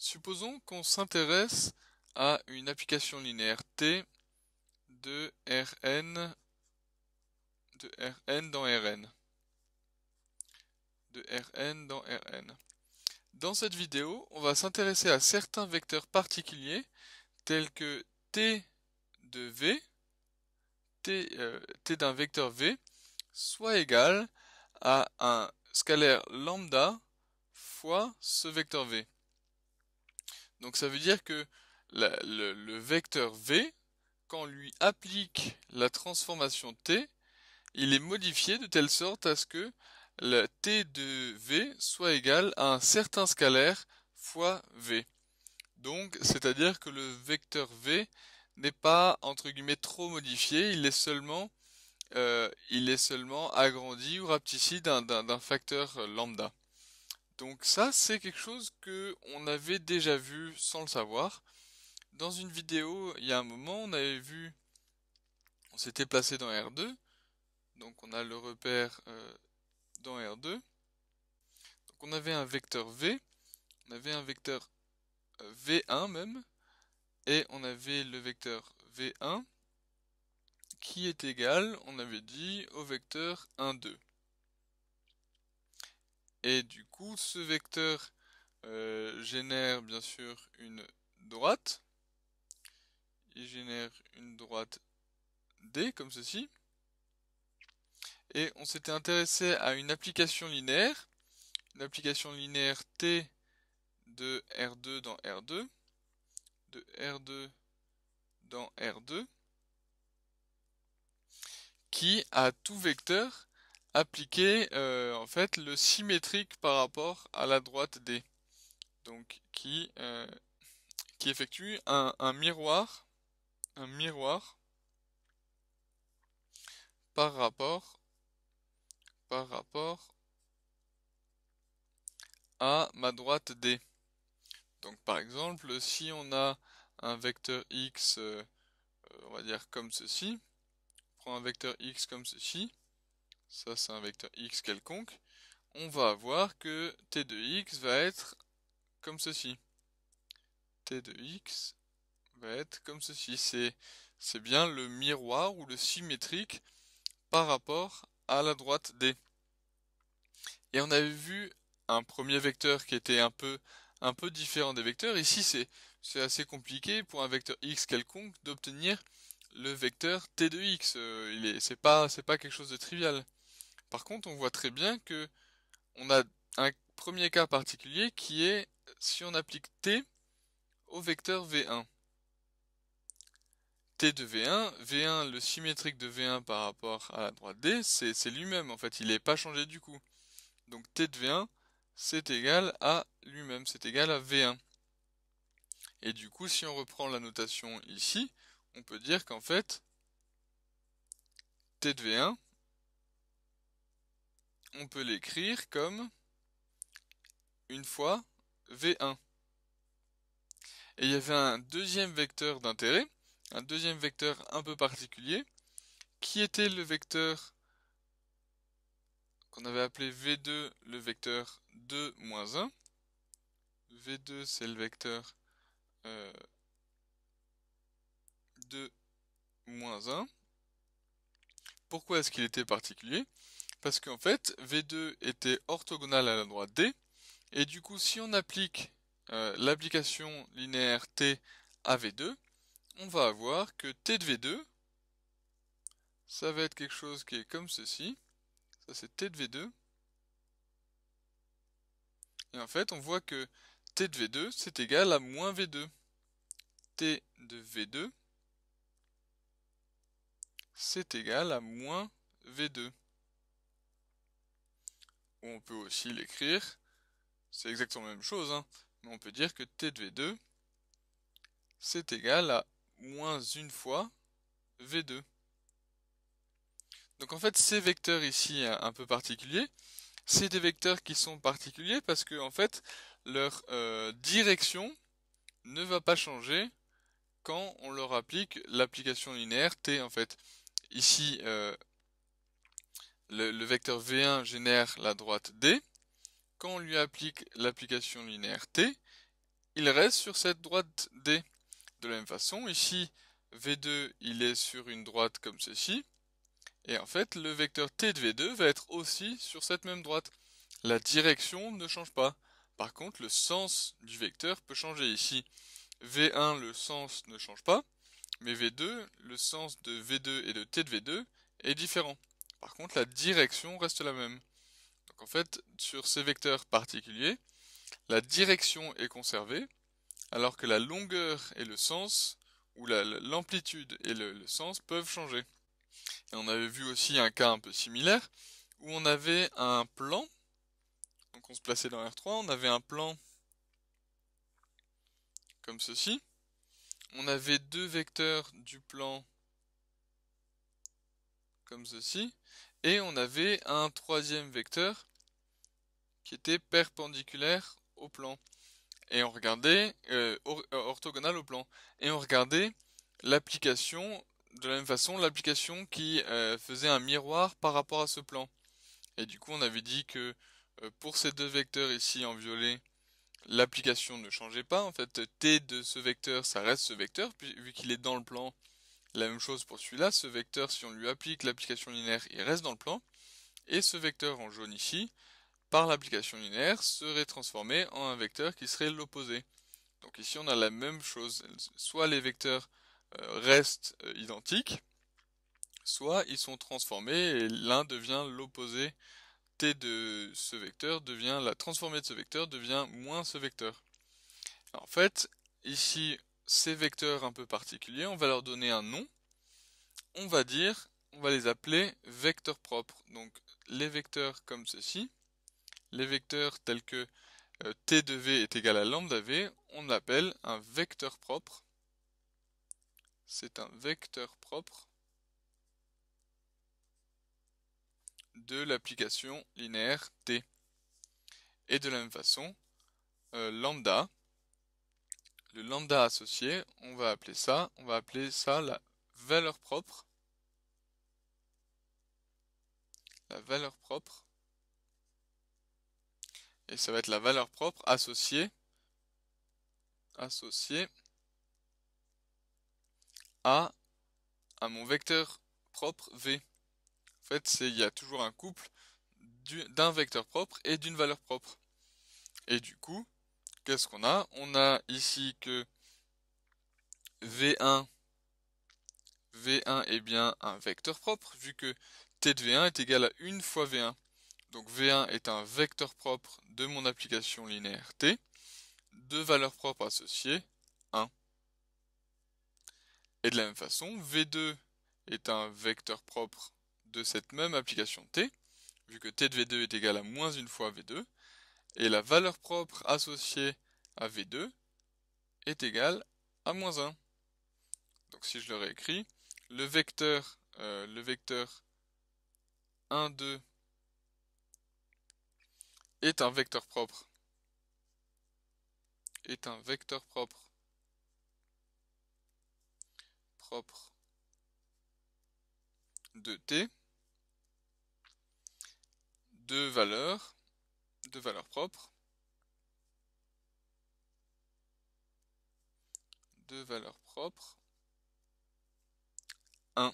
Supposons qu'on s'intéresse à une application linéaire T de Rn, de Rn dans Rn. dans Dans cette vidéo, on va s'intéresser à certains vecteurs particuliers tels que T de V, T euh, d'un vecteur V, soit égal à un scalaire lambda fois ce vecteur V. Donc ça veut dire que le, vecteur v, quand on lui applique la transformation t, il est modifié de telle sorte à ce que la t de v soit égal à un certain scalaire fois v. Donc, c'est-à-dire que le vecteur v n'est pas entre guillemets trop modifié, il est seulement, euh, il est seulement agrandi ou rapetissé d'un facteur lambda. Donc ça, c'est quelque chose que on avait déjà vu sans le savoir. Dans une vidéo, il y a un moment, on avait vu, on s'était placé dans R2, donc on a le repère euh, dans R2. on avait un vecteur V, on avait un vecteur euh, V1 même, et on avait le vecteur V1 qui est égal, on avait dit, au vecteur 1, 2. Et du coup, ce vecteur euh, génère bien sûr une droite. Il génère une droite D comme ceci. Et on s'était intéressé à une application linéaire, une application linéaire T de R2 dans R2, de R2 dans R2, qui a tout vecteur appliquer euh, en fait le symétrique par rapport à la droite D. Donc qui, euh, qui effectue un, miroir un miroir par rapport par rapport à ma droite D. Donc par exemple, si on a un vecteur x, euh, on va dire comme ceci, on prend un vecteur x comme ceci, ça c'est un vecteur x quelconque, on va voir que t de x va être comme ceci. t de x va être comme ceci. C'est bien le miroir ou le symétrique par rapport à la droite d. Et on avait vu un premier vecteur qui était un peu un peu différent des vecteurs. Ici, c'est assez compliqué pour un vecteur x quelconque d'obtenir le vecteur t de x. Euh, il pas c'est pas quelque chose de trivial. Par contre, on voit très bien que on a un premier cas particulier qui est si on applique t au vecteur v1. t de v1, v1, le symétrique de v1 par rapport à la droite d, c'est lui-même en fait, il n'est pas changé du coup. Donc t de v1, c'est égal à lui-même, c'est égal à v1. Et du coup, si on reprend la notation ici, on peut dire qu'en fait, t de v1, on peut l'écrire comme une fois V1. Et il y avait un deuxième vecteur d'intérêt, un deuxième vecteur un peu particulier, qui était le vecteur qu'on avait appelé V2, le vecteur 2 1. V2, c'est le vecteur 2 euh, 1. Pourquoi est-ce qu'il était particulier parce qu'en fait, V2 était orthogonal à la droite D, et du coup, si on applique euh, l'application linéaire T à V2, on va avoir que T de V2, ça va être quelque chose qui est comme ceci. Ça, c'est T de V2. Et en fait, on voit que T de V2, c'est égal à moins V2. T de V2, c'est égal à moins V2 on peut aussi l'écrire, c'est exactement la même chose, hein. mais on peut dire que t de v 2 c'est égal à moins une fois V2. Donc en fait, ces vecteurs ici un peu particuliers, c'est des vecteurs qui sont particuliers parce que en fait, leur euh, direction ne va pas changer quand on leur applique l'application linéaire T en fait. Ici, euh, le, vecteur V1 génère la droite D. Quand on lui applique l'application linéaire T, il reste sur cette droite D. De la même façon, ici, V2, il est sur une droite comme ceci. Et en fait, le vecteur T de V2 va être aussi sur cette même droite. La direction ne change pas. Par contre, le sens du vecteur peut changer. Ici, V1, le sens ne change pas. Mais V2, le sens de V2 et de T de V2 est différent. Par contre, la direction reste la même. Donc en fait, sur ces vecteurs particuliers, la direction est conservée, alors que la longueur et le sens, ou l'amplitude et le, le, sens peuvent changer. Et on avait vu aussi un cas un peu similaire, où on avait un plan, donc on se plaçait dans R3, on avait un plan comme ceci, on avait deux vecteurs du plan comme ceci, et on avait un troisième vecteur qui était perpendiculaire au plan. Et on regardait, euh, euh, orthogonal au plan. Et on regardait l'application, de la même façon, l'application qui euh, faisait un miroir par rapport à ce plan. Et du coup, on avait dit que pour ces deux vecteurs ici en violet, l'application ne changeait pas. En fait, t de ce vecteur, ça reste ce vecteur, vu qu'il est dans le plan la même chose pour celui-là, ce vecteur, si on lui applique l'application linéaire, il reste dans le plan, et ce vecteur en jaune ici, par l'application linéaire, serait transformé en un vecteur qui serait l'opposé. Donc ici on a la même chose, soit les vecteurs euh, restent euh, identiques, soit ils sont transformés et l'un devient l'opposé t de ce vecteur devient la transformée de ce vecteur devient moins ce vecteur. En fait, ici ces vecteurs un peu particuliers, on va leur donner un nom. On va dire, on va les appeler vecteurs propres. Donc les vecteurs comme ceci, les vecteurs tels que euh, t de v est égal à lambda v, on l'appelle un vecteur propre. C'est un vecteur propre de l'application linéaire t. Et de la même façon, euh, lambda, le lambda associé, on va appeler ça, on va appeler ça la valeur propre. La valeur propre. Et ça va être la valeur propre associée, associée à, à mon vecteur propre V. En fait, il y a toujours un couple d'un vecteur propre et d'une valeur propre. Et du coup, qu'est-ce qu'on a On a ici que V1 V1 est bien un vecteur propre, vu que T de V1 est égal à 1 fois V1. Donc V1 est un vecteur propre de mon application linéaire T. de valeur propre associée 1. Et de la même façon, V2 est un vecteur propre de cette même application T, vu que T de V2 est égal à moins une fois V2 et la valeur propre associée à V2 est égale à moins 1. Donc si je le réécris, le vecteur, euh, le vecteur 1, 2 est un vecteur propre. Est un vecteur propre. Propre de t. Deux valeurs de valeur propre, de valeur propre 1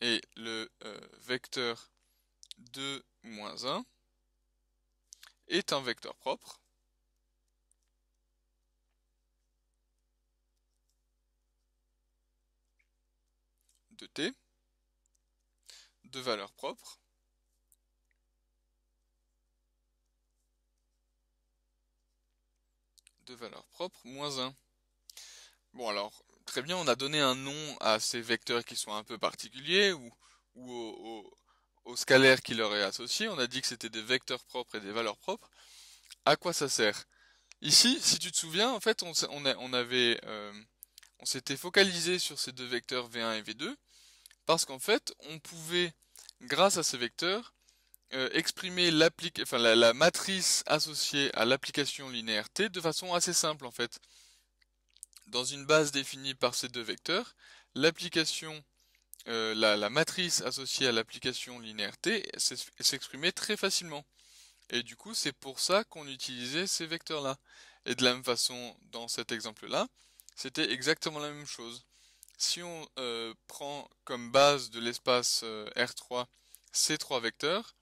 et le euh, vecteur 2 moins 1 est un vecteur propre de t de valeur propre de valeur propre moins 1. Bon alors, très bien, on a donné un nom à ces vecteurs qui sont un peu particuliers ou, ou au, scalaire qui leur est associé. On a dit que c'était des vecteurs propres et des valeurs propres. À quoi ça sert Ici, si tu te souviens, en fait, on, avait, euh, on s'était focalisé sur ces deux vecteurs v1 et v2 parce qu'en fait, on pouvait, grâce à ces vecteurs, euh, exprimer la, matrice associée à l'application linéaire t de façon assez simple en fait. Dans une base définie par ces deux vecteurs, l'application, euh, la, matrice associée à l'application linéaire t s'exprimait très facilement. Et du coup, c'est pour ça qu'on utilisait ces vecteurs-là. Et de la même façon, dans cet exemple-là, c'était exactement la même chose. Si on euh, prend comme base de l'espace R3 ces trois vecteurs,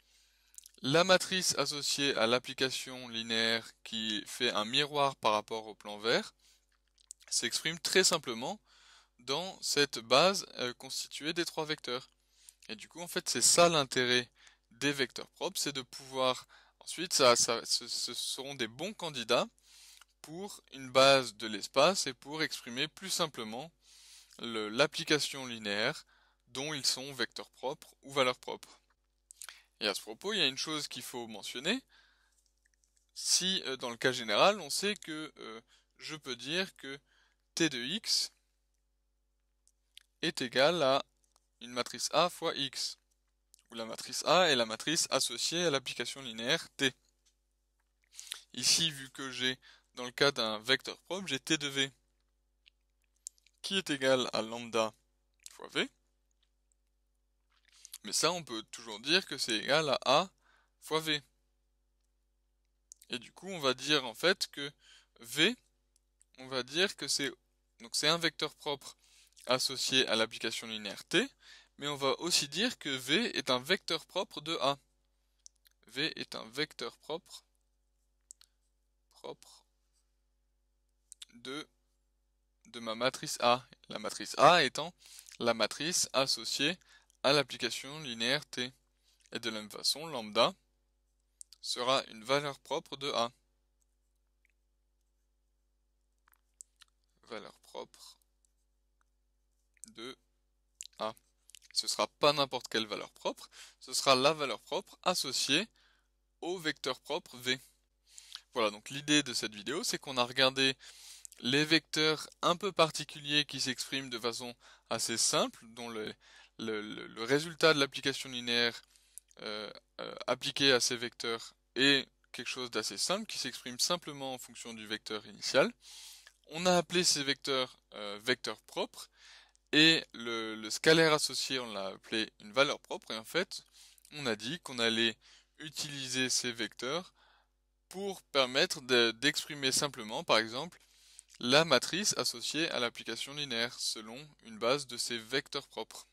la matrice associée à l'application linéaire qui fait un miroir par rapport au plan vert s'exprime très simplement dans cette base euh, constituée des trois vecteurs. Et du coup, en fait, c'est ça l'intérêt des vecteurs propres, c'est de pouvoir ensuite, ce, ce seront des bons candidats pour une base de l'espace et pour exprimer plus simplement l'application linéaire dont ils sont vecteurs propres ou valeurs propres. Et à ce propos, il y a une chose qu'il faut mentionner. Si euh, dans le cas général, on sait que euh, je peux dire que t de x est égal à une matrice A fois x, où la matrice A est la matrice associée à l'application linéaire t. Ici, vu que j'ai, dans le cas d'un vecteur propre, j'ai t de v, qui est égal à lambda fois v, mais ça, on peut toujours dire que c'est égal à A fois V. Et du coup, on va dire en fait que V, on va dire que c'est donc c'est un vecteur propre associé à l'application linéaire T, mais on va aussi dire que V est un vecteur propre de A. V est un vecteur propre propre de de ma matrice A, la matrice A étant la matrice associée à l'application linéaire T. Et de la même façon, lambda sera une valeur propre de A. Valeur propre de A. Ce sera pas n'importe quelle valeur propre, ce sera la valeur propre associée au vecteur propre V. Voilà, donc l'idée de cette vidéo, c'est qu'on a regardé les vecteurs un peu particuliers qui s'expriment de façon assez simple, dont les, le, résultat de l'application linéaire euh, euh, appliquée à ces vecteurs est quelque chose d'assez simple qui s'exprime simplement en fonction du vecteur initial. On a appelé ces vecteurs euh, vecteurs propres et le, scalaire associé on l'a appelé une valeur propre et en fait on a dit qu'on allait utiliser ces vecteurs pour permettre d'exprimer simplement par exemple la matrice associée à l'application linéaire selon une base de ces vecteurs propres.